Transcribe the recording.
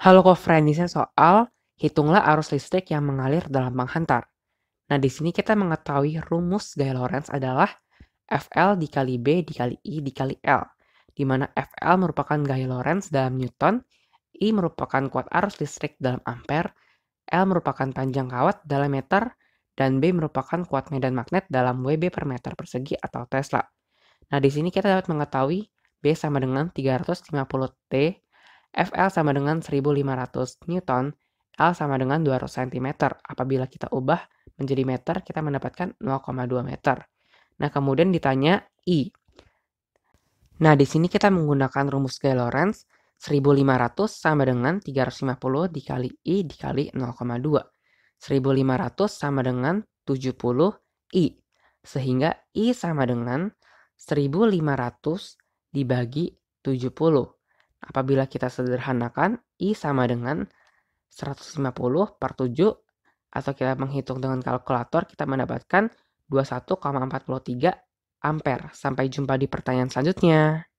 kofrenisnya soal hitunglah arus listrik yang mengalir dalam penghantar. Nah, di sini kita mengetahui rumus gaya Lorentz adalah FL dikali B dikali I dikali L, di mana FL merupakan gaya Lorentz dalam Newton, I merupakan kuat arus listrik dalam ampere, L merupakan panjang kawat dalam meter, dan B merupakan kuat medan magnet dalam WB per meter persegi atau Tesla. Nah, di sini kita dapat mengetahui B sama dengan 350T FL sama dengan 1500 Newton, L sama dengan 200 cm. Apabila kita ubah menjadi meter, kita mendapatkan 0,2 meter. Nah, kemudian ditanya I. Nah, di sini kita menggunakan rumus gay Lorentz 1500 sama dengan 350 dikali I dikali 0,2. 1500 sama dengan 70 I. Sehingga I sama dengan 1500 dibagi 70. Apabila kita sederhanakan, I sama dengan 150 per 7 atau kita menghitung dengan kalkulator, kita mendapatkan 21,43 ampere. Sampai jumpa di pertanyaan selanjutnya.